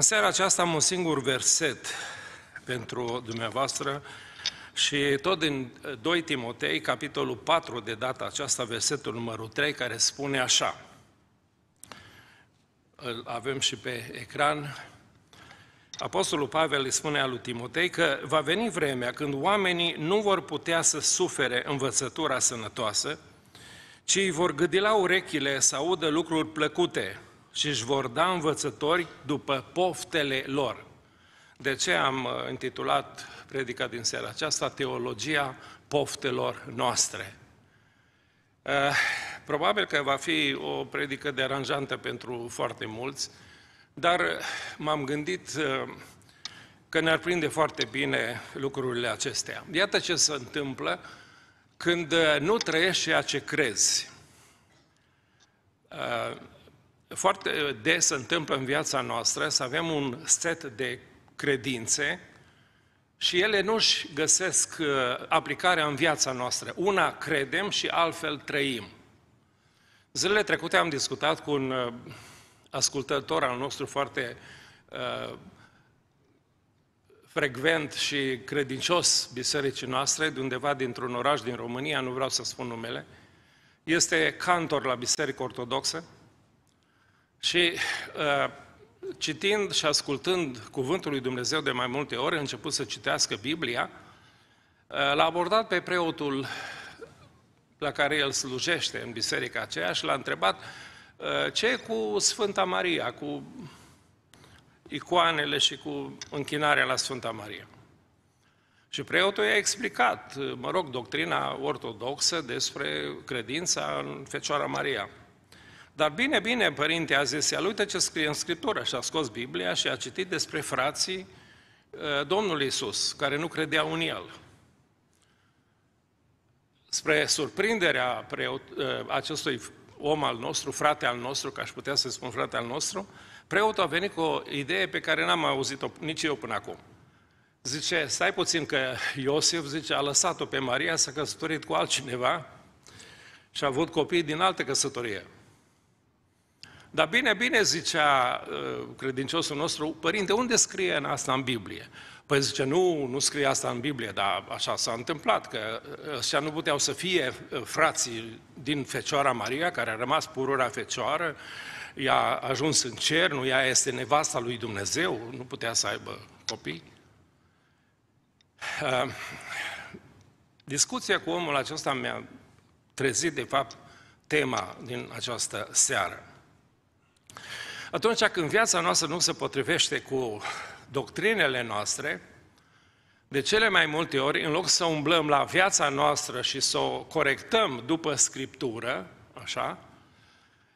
În seara aceasta am un singur verset pentru dumneavoastră și tot din 2 Timotei, capitolul 4, de data aceasta, versetul numărul 3, care spune așa. Îl avem și pe ecran. Apostolul Pavel îi spune lui Timotei că va veni vremea când oamenii nu vor putea să sufere învățătura sănătoasă, ci îi vor gâdila urechile să audă lucruri plăcute, și își vor da învățători după poftele lor. De ce am uh, intitulat predica din seara aceasta Teologia poftelor noastre? Uh, probabil că va fi o predică deranjantă pentru foarte mulți, dar m-am gândit uh, că ne-ar prinde foarte bine lucrurile acestea. Iată ce se întâmplă când nu trăiești ceea ce crezi foarte uh, des se întâmplă în viața noastră să avem un set de credințe și ele nu-și găsesc uh, aplicarea în viața noastră. Una credem și altfel trăim. Zilele trecute am discutat cu un uh, ascultător al nostru foarte frecvent și credincios bisericii noastre, de undeva dintr-un oraș din România, nu vreau să spun numele, este cantor la Biserică Ortodoxă, și uh, citind și ascultând cuvântul lui Dumnezeu de mai multe ori, a început să citească Biblia, uh, l-a abordat pe preotul la care el slujește în biserica aceea și l-a întrebat uh, ce e cu Sfânta Maria, cu icoanele și cu închinarea la Sfânta Maria. Și preotul i-a explicat, mă rog, doctrina ortodoxă despre credința în Fecioara Maria. Dar bine, bine, părinte a zis el, uite ce scrie în Scriptură și a scos Biblia și a citit despre frații uh, Domnului Isus, care nu credeau în el. Spre surprinderea preot, uh, acestui om al nostru, frate al nostru, ca aș putea să spun frate al nostru, preotul a venit cu o idee pe care n-am auzit-o nici eu până acum. Zice, stai puțin că Iosif, zice, a lăsat-o pe Maria, s-a căsătorit cu altcineva și a avut copii din altă căsătorie. Dar bine, bine zicea uh, credinciosul nostru, părinte, unde scrie în asta în Biblie? Păi zice, nu, nu scrie asta în Biblie, dar așa s-a întâmplat, că uh, ăștia nu puteau să fie uh, frații din Fecioara Maria, care a rămas purura Fecioară, ea a ajuns în cer, nu, ea este nevasta lui Dumnezeu, nu putea să aibă copii. Discuția cu omul acesta mi-a trezit, de fapt, tema din această seară. Atunci când viața noastră nu se potrivește cu doctrinele noastre, de cele mai multe ori, în loc să umblăm la viața noastră și să o corectăm după Scriptură, așa,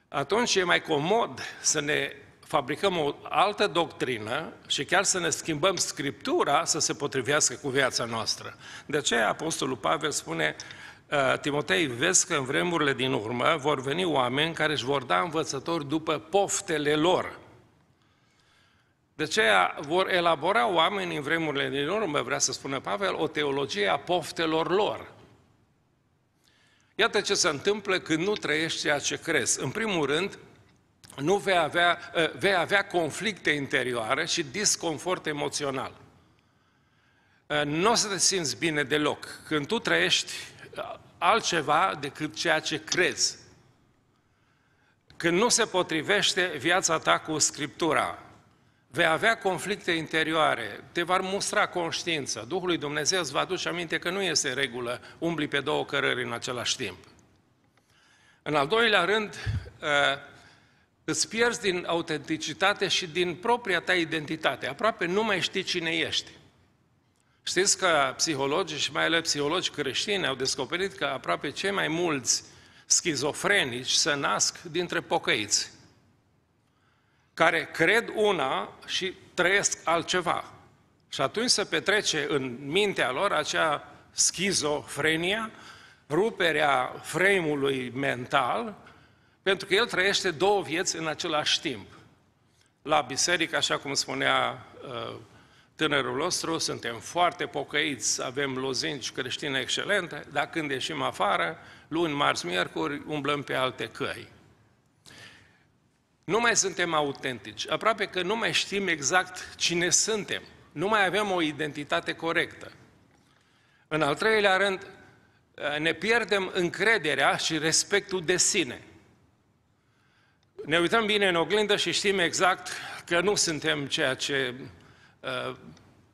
atunci e mai comod să ne fabricăm o altă doctrină și chiar să ne schimbăm Scriptura să se potrivească cu viața noastră. De aceea Apostolul Pavel spune, Uh, Timotei, vezi că în vremurile din urmă vor veni oameni care își vor da învățători după poftele lor. De aceea vor elabora oamenii în vremurile din urmă, vrea să spună Pavel, o teologie a poftelor lor. Iată ce se întâmplă când nu trăiești ceea ce crezi. În primul rând, nu vei avea, uh, vei avea conflicte interioare și disconfort emoțional. Uh, nu o să te simți bine deloc. Când tu trăiești altceva decât ceea ce crezi. Când nu se potrivește viața ta cu Scriptura, vei avea conflicte interioare, te va mustra conștiința, Duhul lui Dumnezeu îți va aduce aminte că nu este regulă, umbli pe două cărări în același timp. În al doilea rând, ă, îți pierzi din autenticitate și din propria ta identitate, aproape nu mai știi cine ești. Știți că psihologii și mai ales psihologi creștini au descoperit că aproape cei mai mulți schizofrenici se nasc dintre pocăiți, care cred una și trăiesc altceva. Și atunci se petrece în mintea lor acea schizofrenia, ruperea frame-ului mental, pentru că el trăiește două vieți în același timp. La biserică, așa cum spunea uh, tânărul nostru, suntem foarte pocăiți, avem lozinci creștine excelente, dar când ieșim afară, luni, marți, miercuri, umblăm pe alte căi. Nu mai suntem autentici, aproape că nu mai știm exact cine suntem, nu mai avem o identitate corectă. În al treilea rând, ne pierdem încrederea și respectul de sine. Ne uităm bine în oglindă și știm exact că nu suntem ceea ce Eh,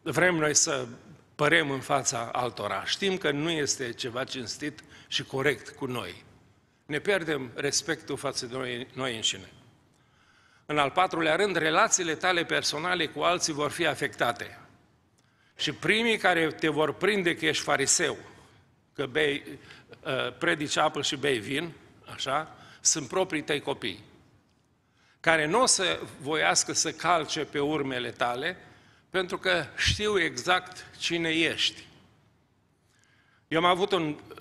vrem noi să părem în fața altora. Știm că nu este ceva cinstit și corect cu noi. Ne pierdem respectul față de noi, noi înșine. În al patrulea rând, relațiile tale personale cu alții vor fi afectate. Și primii care te vor prinde că ești fariseu, că bei, eh, predici apă și bei vin, așa, sunt proprii tăi copii, care nu o să voiască să calce pe urmele tale, pentru că știu exact cine ești. Eu am avut un uh,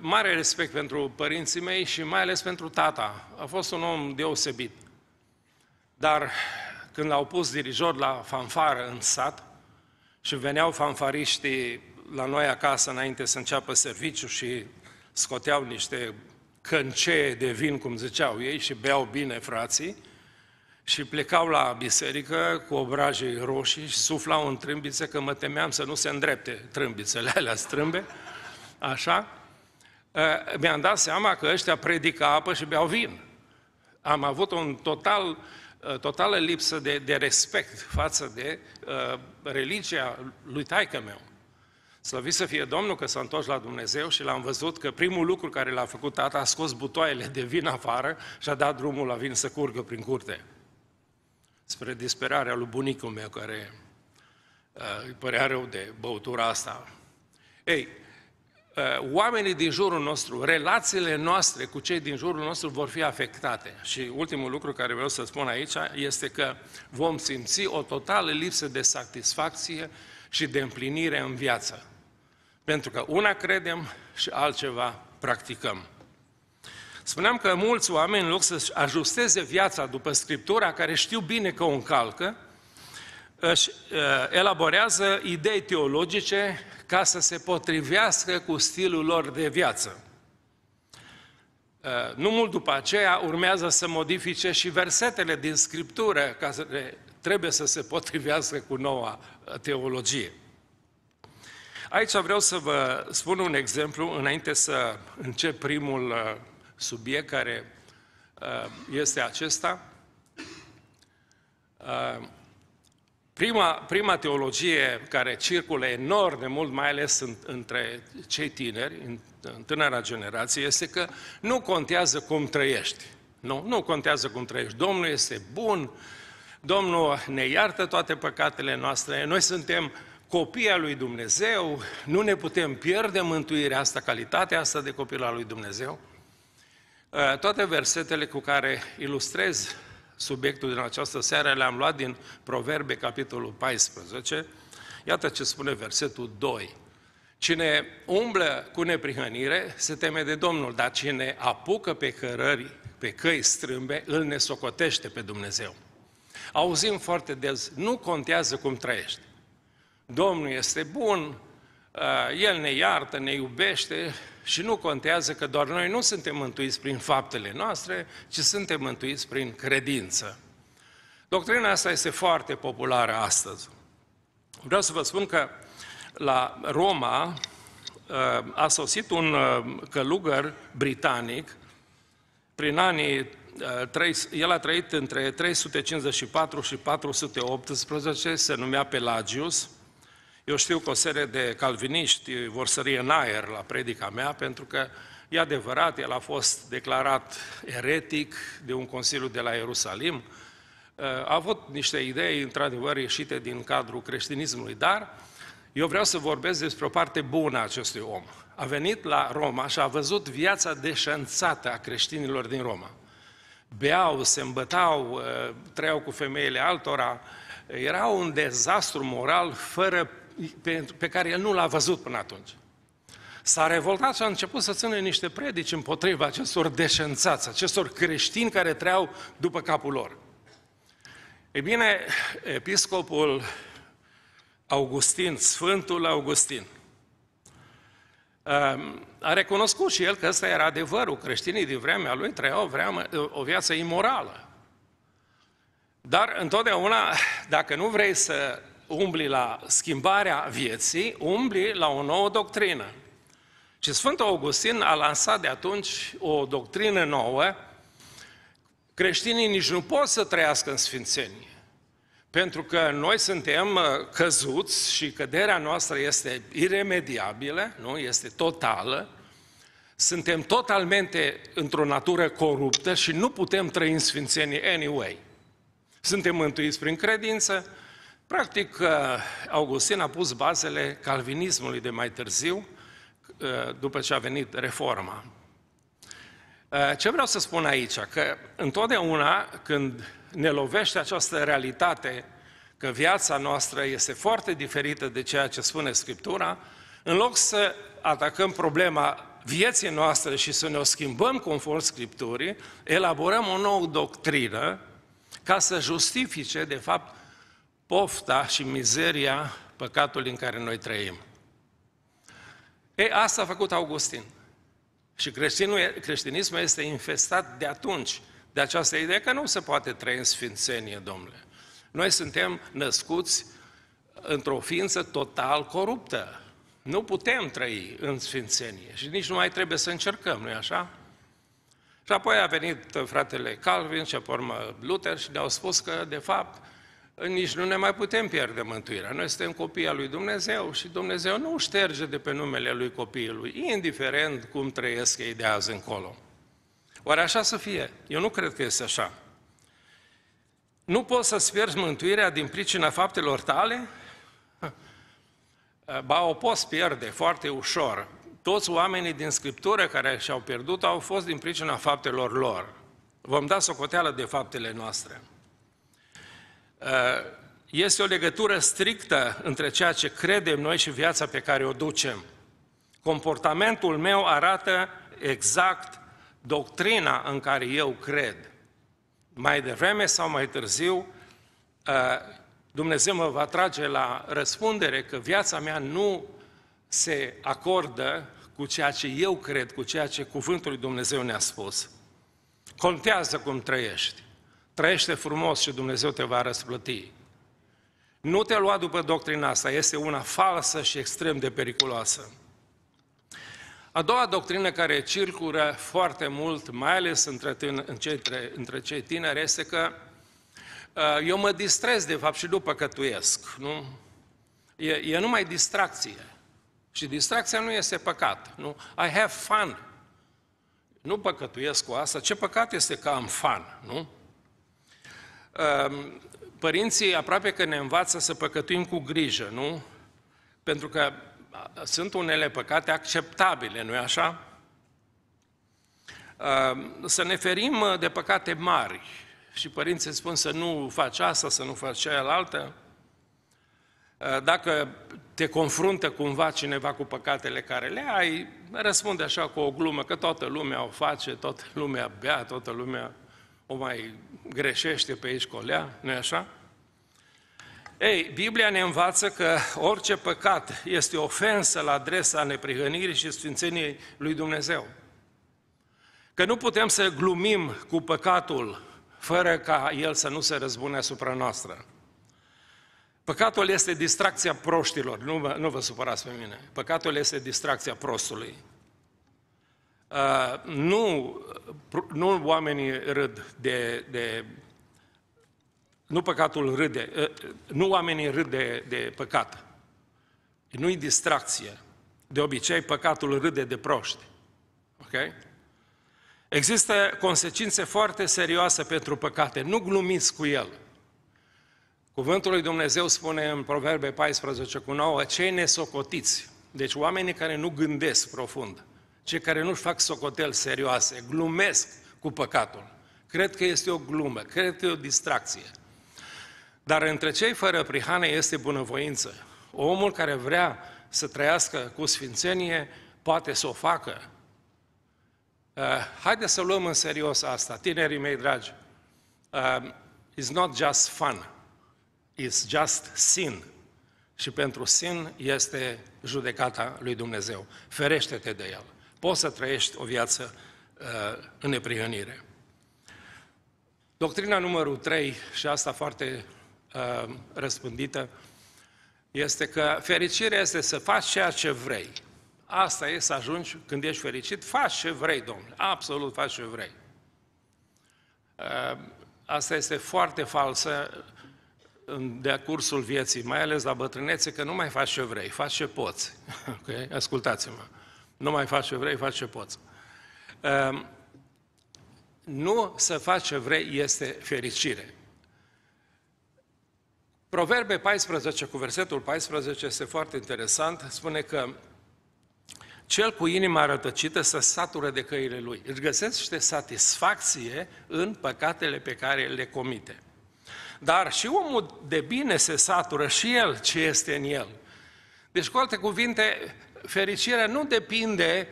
mare respect pentru părinții mei și mai ales pentru tata. A fost un om deosebit. Dar când l-au pus dirijor la fanfară în sat și veneau fanfariștii la noi acasă înainte să înceapă serviciu și scoteau niște câncee de vin, cum ziceau ei, și beau bine frații, și plecau la biserică cu obrajii roșii și suflau în trâmbițe, că mă temeam să nu se îndrepte trâmbițele alea strâmbe, așa, mi-am dat seama că ăștia predică apă și beau vin. Am avut un total, totală lipsă de, de respect față de uh, religia lui taică meu. Slăvit să fie Domnul că s-a întors la Dumnezeu și l-am văzut că primul lucru care l-a făcut tata a scos butoaiele de vin afară și a dat drumul la vin să curgă prin curte spre disperarea lui bunicul meu, care uh, îi părea rău de băutura asta. Ei, uh, oamenii din jurul nostru, relațiile noastre cu cei din jurul nostru vor fi afectate. Și ultimul lucru care vreau să spun aici este că vom simți o totală lipsă de satisfacție și de împlinire în viață. Pentru că una credem și altceva practicăm. Spuneam că mulți oameni, în loc să ajusteze viața după Scriptura, care știu bine că o încalcă, își uh, elaborează idei teologice ca să se potrivească cu stilul lor de viață. Uh, nu mult după aceea urmează să modifice și versetele din Scriptură ca să trebuie să se potrivească cu noua uh, teologie. Aici vreau să vă spun un exemplu înainte să încep primul subiect care uh, este acesta. Uh, prima, prima teologie care circulă enorm de mult, mai ales în, între cei tineri, în, în tânăra generație, este că nu contează cum trăiești. Nu, nu contează cum trăiești. Domnul este bun, Domnul ne iartă toate păcatele noastre, noi suntem copii al lui Dumnezeu, nu ne putem pierde mântuirea asta, calitatea asta de copil al lui Dumnezeu. Uh, toate versetele cu care ilustrez subiectul din această seară le-am luat din Proverbe, capitolul 14. Iată ce spune versetul 2. Cine umblă cu neprihănire se teme de Domnul, dar cine apucă pe cărări, pe căi strâmbe, îl nesocotește pe Dumnezeu. Auzim foarte des, nu contează cum trăiești. Domnul este bun, Uh, el ne iartă, ne iubește și nu contează că doar noi nu suntem mântuiți prin faptele noastre, ci suntem mântuiți prin credință. Doctrina asta este foarte populară astăzi. Vreau să vă spun că la Roma uh, a sosit un uh, călugăr britanic prin anii el a trăit între 354 și 418, se numea Pelagius, eu știu că o serie de calviniști vor sări în aer la predica mea, pentru că e adevărat, el a fost declarat eretic de un consiliu de la Ierusalim, uh, a avut niște idei, într-adevăr, ieșite din cadrul creștinismului, dar eu vreau să vorbesc despre o parte bună a acestui om. A venit la Roma și a văzut viața deșanțată a creștinilor din Roma. Beau, se îmbătau, uh, trăiau cu femeile altora, era un dezastru moral fără pe, pe care el nu l-a văzut până atunci. S-a revoltat și a început să țină niște predici împotriva acestor deșențați, acestor creștini care treau după capul lor. Ei bine, episcopul Augustin, Sfântul Augustin, um, a recunoscut și el că ăsta era adevărul. Creștinii din vremea lui trăiau o viață imorală. Dar întotdeauna, dacă nu vrei să umbli la schimbarea vieții, umbli la o nouă doctrină. Și Sfântul Augustin a lansat de atunci o doctrină nouă. Creștinii nici nu pot să trăiască în sfințenie. Pentru că noi suntem uh, căzuți și căderea noastră este iremediabilă, nu? este totală. Suntem totalmente într-o natură coruptă și nu putem trăi în sfințenie anyway. Suntem mântuiți prin credință, Practic, uh, Augustin a pus bazele calvinismului de mai târziu, uh, după ce a venit reforma. Uh, ce vreau să spun aici? Că întotdeauna când ne lovește această realitate că viața noastră este foarte diferită de ceea ce spune Scriptura, în loc să atacăm problema vieții noastre și să ne o schimbăm conform Scripturii, elaborăm o nouă doctrină ca să justifice, de fapt, pofta și mizeria păcatului în care noi trăim. Ei, asta a făcut Augustin. Și creștinismul este infestat de atunci, de această idee că nu se poate trăi în sfințenie, domnule. Noi suntem născuți într-o ființă total coruptă. Nu putem trăi în sfințenie și nici nu mai trebuie să încercăm, nu-i așa? Și apoi a venit fratele Calvin și apoi urmă Luther și ne-au spus că, de fapt, nici nu ne mai putem pierde mântuirea. Noi suntem copii al lui Dumnezeu și Dumnezeu nu șterge de pe numele lui copilului, indiferent cum trăiesc ei de azi încolo. Oare așa să fie? Eu nu cred că este așa. Nu poți să-ți pierzi mântuirea din pricina faptelor tale? Ba, o poți pierde foarte ușor. Toți oamenii din Scriptură care și-au pierdut au fost din pricina faptelor lor. Vom da socoteală de faptele noastre. Uh, este o legătură strictă între ceea ce credem noi și viața pe care o ducem. Comportamentul meu arată exact doctrina în care eu cred. Mai devreme sau mai târziu, uh, Dumnezeu mă va trage la răspundere că viața mea nu se acordă cu ceea ce eu cred, cu ceea ce Cuvântul lui Dumnezeu ne-a spus. Contează cum trăiești. Trăiește frumos și Dumnezeu te va răsplăti. Nu te lua după doctrina asta, este una falsă și extrem de periculoasă. A doua doctrină care circură foarte mult, mai ales între, între, între cei tineri, este că ă, eu mă distrez, de fapt, și după cătuiesc. Nu? E, e numai distracție. Și distracția nu este păcat. Nu? I have fun. Nu păcătuiesc cu asta. Ce păcat este că am fun. nu? Ehm, părinții aproape că ne învață să păcătuim cu grijă, nu? Pentru că sunt unele păcate acceptabile, nu-i așa? Ehm, să ne ferim uh, de păcate mari. Și părinții spun să nu faci asta, să nu faci cealaltă. Ehm, dacă te confruntă cumva cineva cu păcatele care le ai, răspunde așa cu o glumă, că toată lumea o face, toată lumea bea, toată lumea o mai greșește pe aici colea, nu așa? Ei, Biblia ne învață că orice păcat este ofensă la adresa neprihănirii și sfințeniei lui Dumnezeu. Că nu putem să glumim cu păcatul fără ca el să nu se răzbune asupra noastră. Păcatul este distracția proștilor, nu, nu vă supărați pe mine. Păcatul este distracția prostului. Uh, nu, nu oamenii râd de, de nu păcatul râde, uh, nu oamenii râd de, de păcat. Nu-i distracție. De obicei, păcatul râde de proști. Ok? Există consecințe foarte serioase pentru păcate. Nu glumiți cu el. Cuvântul lui Dumnezeu spune în Proverbe 14 cu 9, cei nesocotiți, deci oamenii care nu gândesc profund, cei care nu-și fac socotel serioase, glumesc cu păcatul. Cred că este o glumă, cred că e o distracție. Dar între cei fără prihane este bunăvoință. Omul care vrea să trăiască cu sfințenie poate să o facă. Uh, haideți să luăm în serios asta, tinerii mei dragi. Uh, it's not just fun, it's just sin. Și pentru sin este judecata lui Dumnezeu. Ferește-te de el poți să trăiești o viață uh, în neprihănire. Doctrina numărul 3, și asta foarte uh, răspândită, este că fericirea este să faci ceea ce vrei. Asta e să ajungi când ești fericit, faci ce vrei, domnule, absolut faci ce vrei. Uh, asta este foarte falsă de-a cursul vieții, mai ales la bătrânețe, că nu mai faci ce vrei, faci ce poți. Okay? Ascultați-mă. Uh, nu mai faci ce vrei, faci ce poți. Ehm, nu să faci ce vrei este fericire. Proverbe 14 cu versetul 14 este foarte interesant, spune că cel cu inima rătăcită să satură de căile lui. Își găsește satisfacție în păcatele pe care le comite. Dar și omul de bine se satură și el ce este în el. Deci, cu alte cuvinte, fericirea nu depinde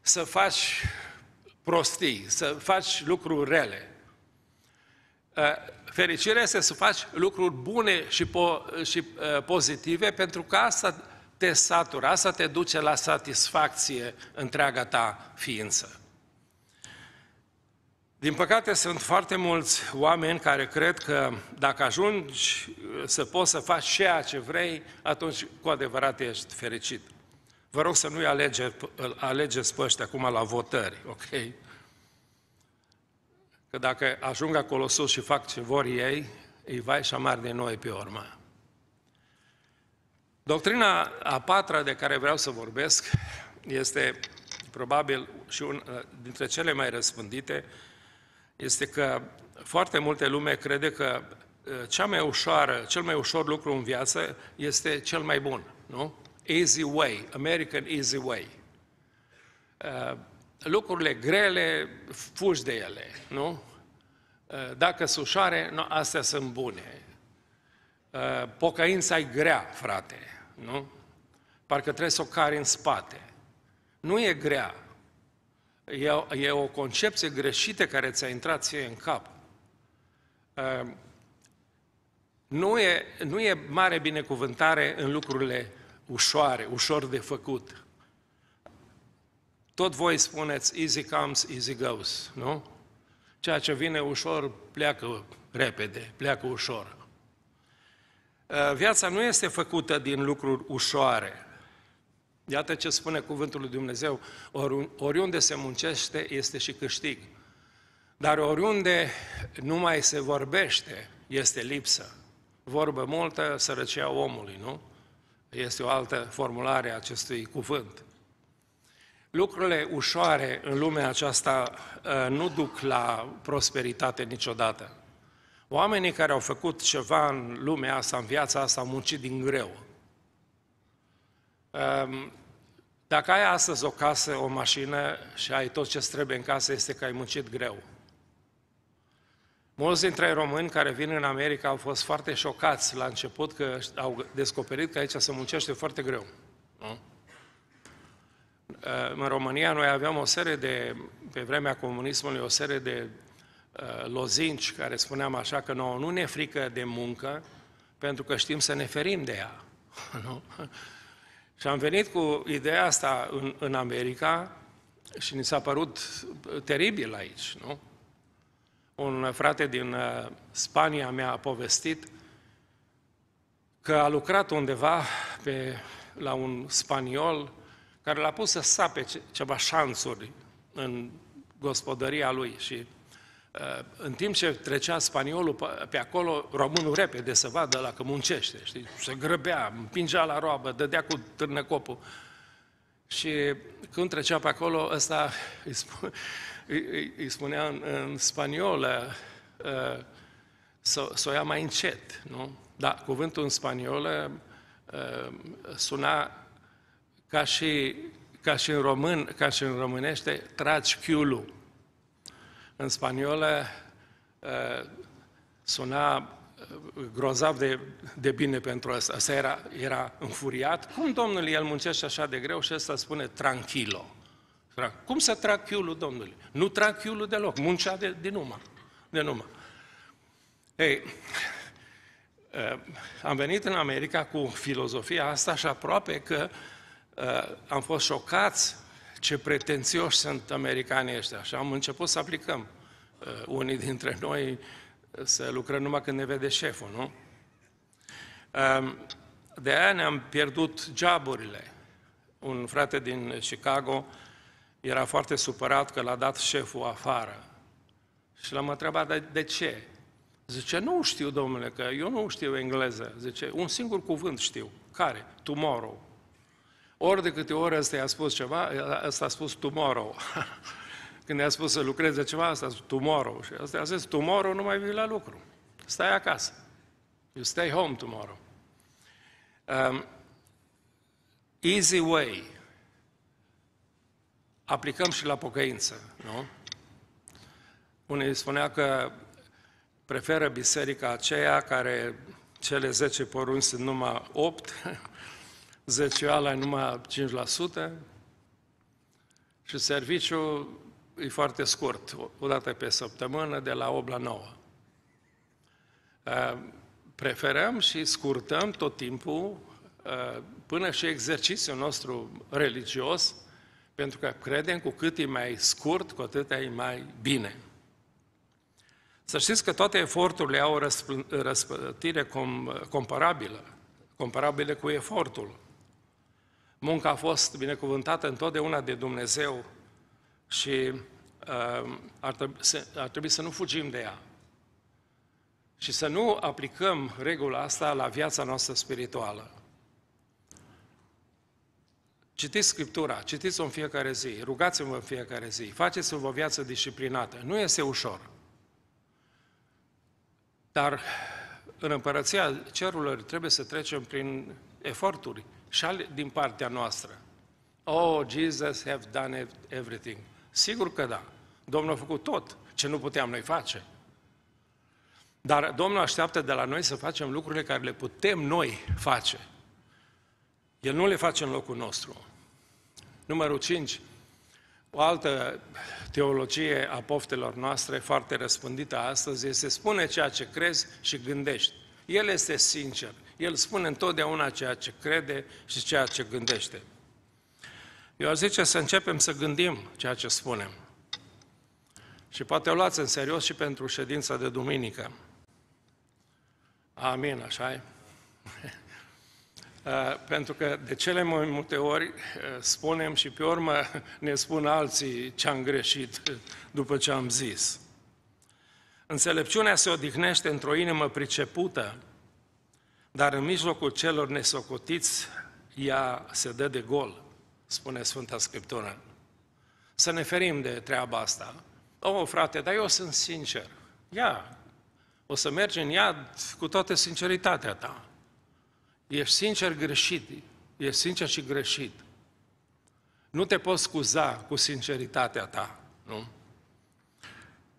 să faci prostii, să faci lucruri rele. Uh, fericirea este să faci lucruri bune și, po- și uh, pozitive, pentru că asta te satură, asta te duce la satisfacție întreaga ta ființă. Din păcate, sunt foarte mulți oameni care cred că dacă ajungi să poți să faci ceea ce vrei, atunci cu adevărat ești fericit. Vă rog să nu-i alege, alegeți pe ăștia acum la votări, ok? Că dacă ajung acolo sus și fac ce vor ei, îi vai și amar de noi pe urmă. Doctrina a patra de care vreau să vorbesc este probabil și un uh, dintre cele mai răspândite, este că foarte multe lume crede că uh, cea mai ușoară, cel mai ușor lucru în viață este cel mai bun, nu? easy way, American easy way. Uh, lucrurile grele, fugi de ele, nu? Uh, dacă sunt ușoare, nu, astea sunt bune. Uh, pocăința e grea, frate, nu? Parcă trebuie să o cari în spate. Nu e grea. E, o, e o concepție greșită care ți-a intrat ție în cap. nu e, nu e mare binecuvântare în lucrurile ușoare, ușor de făcut. Tot voi spuneți easy comes, easy goes, nu? Ceea ce vine ușor pleacă repede, pleacă ușor. Ă, viața nu este făcută din lucruri ușoare. Iată ce spune cuvântul lui Dumnezeu, oriunde se muncește este și câștig. Dar oriunde nu mai se vorbește, este lipsă. Vorbă multă, sărăcia omului, nu? este o altă formulare a acestui cuvânt. Lucrurile ușoare în lumea aceasta uh, nu duc la prosperitate niciodată. Oamenii care au făcut ceva în lumea asta, în viața asta, au muncit din greu. Um, dacă ai astăzi o casă, o mașină și ai tot ce trebuie în casă, este că ai muncit greu. Mulți dintre români care vin în America au fost foarte șocați la început că au descoperit că aici se muncește foarte greu. Nu? În România noi aveam o serie de, pe vremea comunismului, o serie de uh, lozinci care spuneam așa că nouă nu ne frică de muncă pentru că știm să ne ferim de ea. Nu? Și am venit cu ideea asta în, în America și ni s-a părut uh, teribil aici, nu? Un frate din uh, Spania mi-a povestit că a lucrat undeva pe, la un spaniol care l-a pus să sape ceva șansuri în gospodăria lui și uh, în timp ce trecea spaniolul pe acolo, românul repede să vadă că muncește, știi? Se grăbea, împingea la roabă, dădea cu târnăcopul. Și când trecea pe acolo, ăsta îi spune, îi, îi spunea în, în spaniolă uh, să, să o ia mai încet, nu? Dar cuvântul în spaniolă uh, suna ca și, ca și în român, ca și în românește, tragi chiulu. În spaniolă uh, suna grozav de, de bine pentru asta. Asta era, era înfuriat. Cum, domnul, el muncește așa de greu și ăsta spune tranquilo. Trag. Cum să trag chiulul Domnului? Nu trag chiulul deloc, muncea de, de numă. De numă. Ei, eh, am venit în America cu filozofia asta și aproape că eh, am fost șocați ce pretențioși sunt americanii ăștia și am început să aplicăm. Eh, unii dintre noi să lucrăm numai când ne vede șeful, nu? Ehm, de aia ne-am pierdut geaburile. Un frate din Chicago era foarte supărat că l-a dat șeful afară. Și l-am întrebat, de, de ce? Zice, nu știu, domnule, că eu nu știu engleză. Zice, un singur cuvânt știu. Care? Tomorrow. Ori de câte ori ăsta i-a spus ceva, ăsta a spus tomorrow. Când i-a spus să lucreze ceva, ăsta a spus tomorrow. Și ăsta a zis, tomorrow nu mai vii la lucru. Stai acasă. You stay home tomorrow. Um, easy way aplicăm și la pocăință, nu? Unii spunea că preferă biserica aceea care cele 10 porunci sunt numai 8, 10 ala e numai 5% și serviciul e foarte scurt, o dată pe săptămână, de la 8 la 9. Uh, preferăm și scurtăm tot timpul uh, până și exercițiul nostru religios pentru că credem cu cât e mai scurt, cu atât e mai bine. Să știți că toate eforturile au o răspătire com- comparabilă, comparabile cu efortul. Munca a fost binecuvântată întotdeauna de Dumnezeu și uh, ar, trebui să, ar trebui să nu fugim de ea. Și să nu aplicăm regula asta la viața noastră spirituală. Citiți Scriptura, citiți-o în fiecare zi, rugați-vă în fiecare zi, faceți-vă o viață disciplinată. Nu este ușor. Dar în împărăția cerurilor trebuie să trecem prin eforturi și din partea noastră. Oh, Jesus have done everything. Sigur că da. Domnul a făcut tot ce nu puteam noi face. Dar Domnul așteaptă de la noi să facem lucrurile care le putem noi face. El nu le face în locul nostru. Numărul 5, o altă teologie a poftelor noastre foarte răspândită astăzi este spune ceea ce crezi și gândești. El este sincer, el spune întotdeauna ceea ce crede și ceea ce gândește. Eu aș zice să începem să gândim ceea ce spunem. Și poate o luați în serios și pentru ședința de duminică. Amin, așa e? Eh, pentru că de cele mai multe ori eh, spunem și pe urmă ne spun alții ce am greșit după ce am zis. Înțelepciunea se odihnește într-o inimă pricepută, dar în mijlocul celor nesocotiți ea se dă de gol, spune Sfânta Scriptură. Să ne ferim de treaba asta. O, oh, frate, dar eu sunt sincer. Ia, o să mergi în iad cu toată sinceritatea ta. Ești sincer greșit, ești sincer și greșit. Nu te poți scuza cu sinceritatea ta, nu?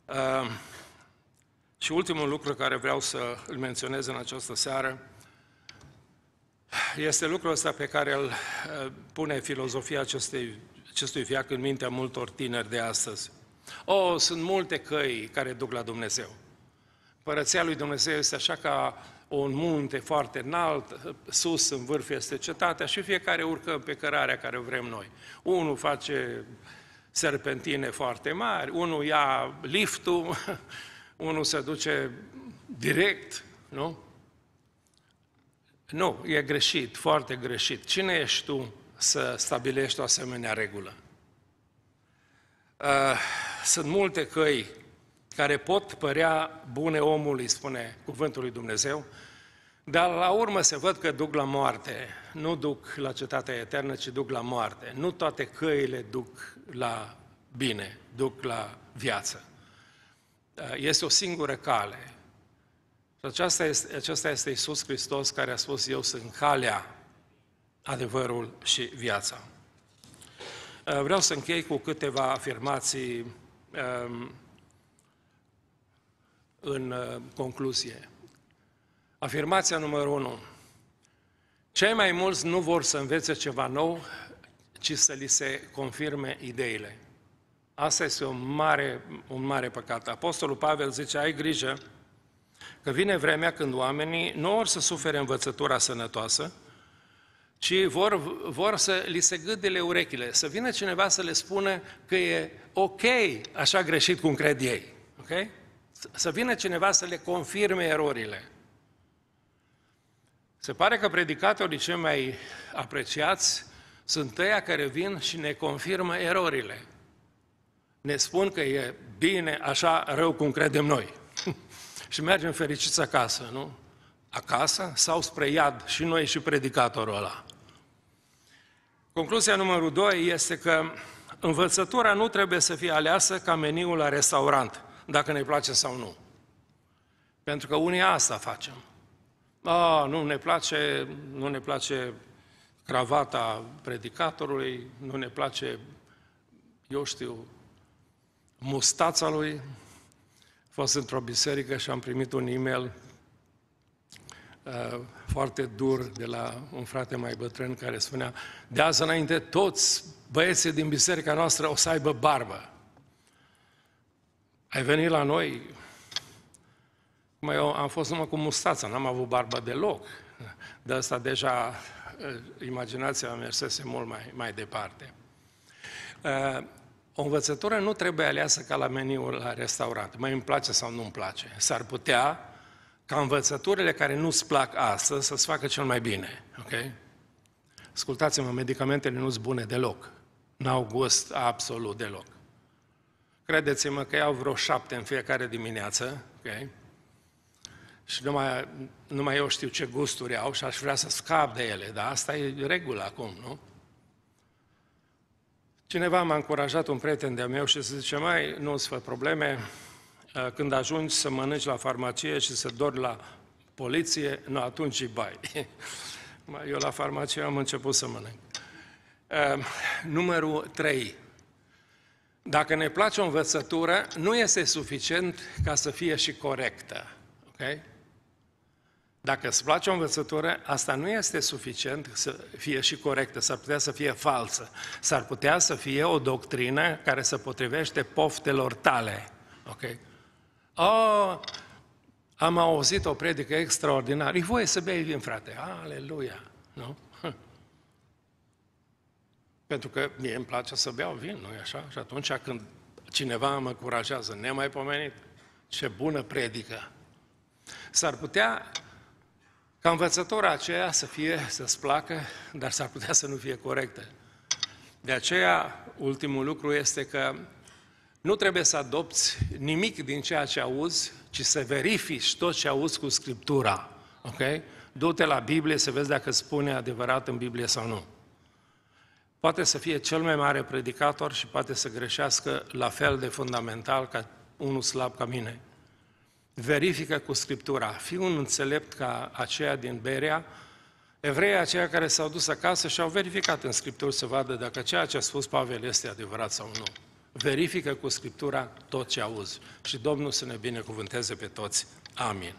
Uh, și ultimul lucru care vreau să îl menționez în această seară este lucrul ăsta pe care îl eh, pune filozofia acestei, acestui viac în mintea multor tineri de astăzi. O, oh, sunt multe căi care duc la Dumnezeu. Părăția lui Dumnezeu este așa ca un munte foarte înalt, sus în vârf este cetatea și fiecare urcăm pe cărarea care vrem noi. Unul face serpentine foarte mari, unul ia liftul, unul se duce direct, nu? Nu, e greșit, foarte greșit. Cine ești tu să stabilești o asemenea regulă? Uh, sunt multe căi care pot părea bune omului, spune cuvântul lui Dumnezeu, dar la urmă se văd că duc la moarte. Nu duc la cetatea eternă, ci duc la moarte. Nu toate căile duc la bine, duc la viață. Eh, este o singură cale. Și aceasta este, acesta este Isus Hristos care a spus, eu sunt calea, adevărul și viața. Eh, vreau să închei cu câteva afirmații ehm, în uh, concluzie. Afirmația numărul 1. Cei mai mulți nu vor să învețe ceva nou, ci să li se confirme ideile. Asta este un mare, un mare păcat. Apostolul Pavel zice, ai grijă că vine vremea când oamenii nu vor să sufere învățătura sănătoasă, ci vor, vor să li se gâdele urechile, să vină cineva să le spună că e ok așa greșit cum cred ei. Okay? să vină cineva să le confirme erorile. Se pare că predicatorii cei mai apreciați sunt ăia care vin și ne confirmă erorile. Ne spun că e bine așa rău cum credem noi. și mergem fericiți acasă, nu? Acasă sau spre iad și noi și predicatorul ăla. Concluzia numărul 2 este că învățătura nu trebuie să fie aleasă ca meniul la restaurant – dacă ne place sau nu. Pentru că unii asta facem. A, nu ne place, nu ne place cravata predicatorului, nu ne place, eu știu, mustața lui. A fost într-o biserică și am primit un e-mail foarte dur de la un frate mai bătrân care spunea de azi înainte toți băieții din biserica noastră o să aibă barbă. Ai venit la noi, eu am fost numai cu mustață, n-am avut barbă deloc. De asta deja eh, imaginația mea mersese mult mai, mai departe. Eh, o învățătură nu trebuie aleasă ca la meniul la restaurant. Mai îmi place sau nu îmi place. S-ar putea ca învățăturile care nu-ți plac astăzi să-ți facă cel mai bine. Ok? Ascultați-mă, medicamentele nu-s bune deloc. N-au gust absolut deloc. Credeți-mă că iau vreo șapte în fiecare dimineață, okay? și numai, numai eu știu ce gusturi au și aș vrea să scap de ele, dar asta e regula acum, nu? Cineva m-a încurajat, un prieten de al meu, și să zice, mai nu îți fă probleme, ă, când ajungi să mănânci la farmacie și să dori la poliție, nu, atunci îi bai. Eu la farmacie am început să mănânc. Ă, numărul 3. Dacă ne place o învățătură, nu este suficient ca să fie și corectă. Okay? Dacă îți place o învățătură, asta nu este suficient să fie și corectă, s-ar putea să fie falsă, s-ar putea să fie o doctrină care se potrivește poftelor tale. Ok? Oh, am auzit o predică extraordinară. E voie să bei vin, frate. Aleluia! Nu? Pentru că mie îmi place să beau vin, nu-i așa? Și atunci când cineva mă încurajează, nemaipomenit, ce bună predică! S-ar putea ca învățătora aceea să fie, să-ți placă, dar s-ar putea să nu fie corectă. De aceea, ultimul lucru este că nu trebuie să adopți nimic din ceea ce auzi, ci să verifici tot ce auzi cu Scriptura. Ok? Du-te la Biblie să vezi dacă spune adevărat în Biblie sau nu poate să fie cel mai mare predicator și poate să greșească la fel de fundamental ca unul slab ca mine. Verifică cu Scriptura. Fi un înțelept ca aceea din Berea, evreii aceia care s-au dus acasă și au verificat în Scriptură să vadă dacă ceea ce a spus Pavel este adevărat sau nu. Verifică cu Scriptura tot ce auzi. Și Domnul să ne binecuvânteze pe toți. Amin.